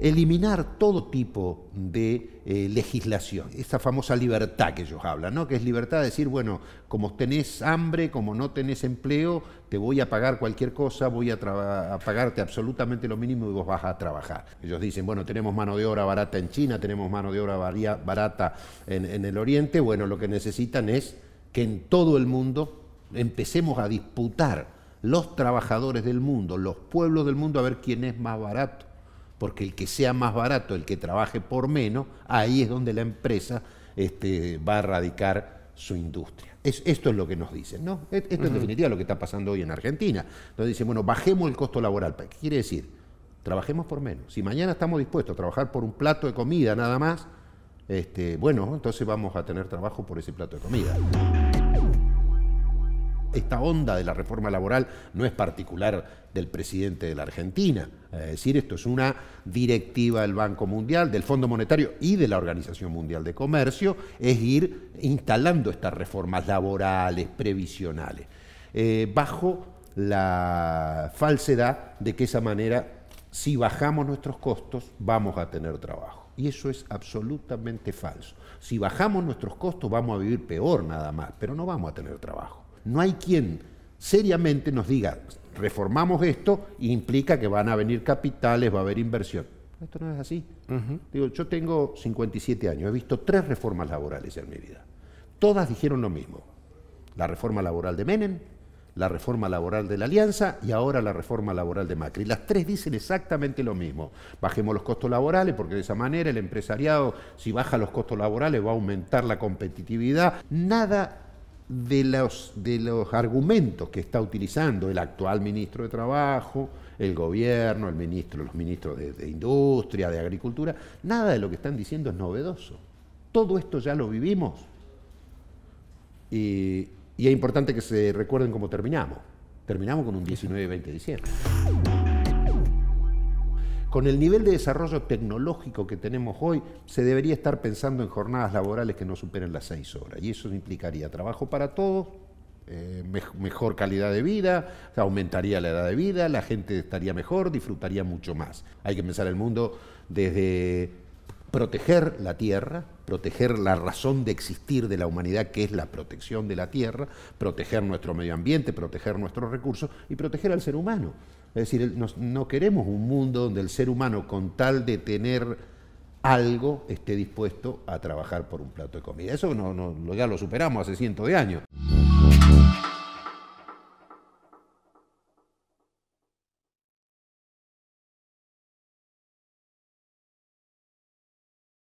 eliminar todo tipo de eh, legislación, esa famosa libertad que ellos hablan, ¿no? que es libertad de decir, bueno, como tenés hambre, como no tenés empleo, te voy a pagar cualquier cosa, voy a, pagarte absolutamente lo mínimo y vos vas a trabajar. Ellos dicen, bueno, tenemos mano de obra barata en China, tenemos mano de obra barata en el Oriente, bueno, lo que necesitan es que en todo el mundo empecemos a disputar los trabajadores del mundo, los pueblos del mundo, a ver quién es más barato porque el que sea más barato, el que trabaje por menos, ahí es donde la empresa este, va a radicar su industria. esto es lo que nos dicen, ¿no? Esto es en definitiva lo que está pasando hoy en Argentina. Entonces dicen, bueno, bajemos el costo laboral. ¿Qué quiere decir? Trabajemos por menos. Si mañana estamos dispuestos a trabajar por un plato de comida nada más, este, bueno, entonces vamos a tener trabajo por ese plato de comida esta onda de la reforma laboral no es particular del presidente de la Argentina. Es decir, esto es una directiva del Banco Mundial, del Fondo Monetario y de la Organización Mundial de Comercio, es ir instalando estas reformas laborales, previsionales, eh, bajo la falsedad de que esa manera, si bajamos nuestros costos, vamos a tener trabajo. Y eso es absolutamente falso. Si bajamos nuestros costos, vamos a vivir peor nada más, pero no vamos a tener trabajo. No hay quien seriamente nos diga, reformamos esto, implica que van a venir capitales, va a haber inversión. Esto no es así. Digo, yo tengo 57 años, he visto tres reformas laborales en mi vida. Todas dijeron lo mismo. La reforma laboral de Menem, la reforma laboral de la Alianza y ahora la reforma laboral de Macri. Las tres dicen exactamente lo mismo. Bajemos los costos laborales porque de esa manera el empresariado, si baja los costos laborales, va a aumentar la competitividad. Nada de los, de los argumentos que está utilizando el actual ministro de Trabajo, el gobierno, el ministro, los ministros de, Industria, de Agricultura, nada de lo que están diciendo es novedoso. Todo esto ya lo vivimos. Y, y es importante que se recuerden cómo terminamos. Terminamos con un 19-20 de diciembre. Con el nivel de desarrollo tecnológico que tenemos hoy, se debería estar pensando en jornadas laborales que no superen las seis horas. Y eso implicaría trabajo para todos, eh, mejor calidad de vida, aumentaría la edad de vida, la gente estaría mejor, disfrutaría mucho más. Hay que pensar el mundo desde proteger la tierra, proteger la razón de existir de la humanidad, que es la protección de la tierra, proteger nuestro medio ambiente, proteger nuestros recursos y proteger al ser humano. Es decir, no queremos un mundo donde el ser humano, con tal de tener algo, esté dispuesto a trabajar por un plato de comida. Eso no, ya lo superamos hace cientos de años.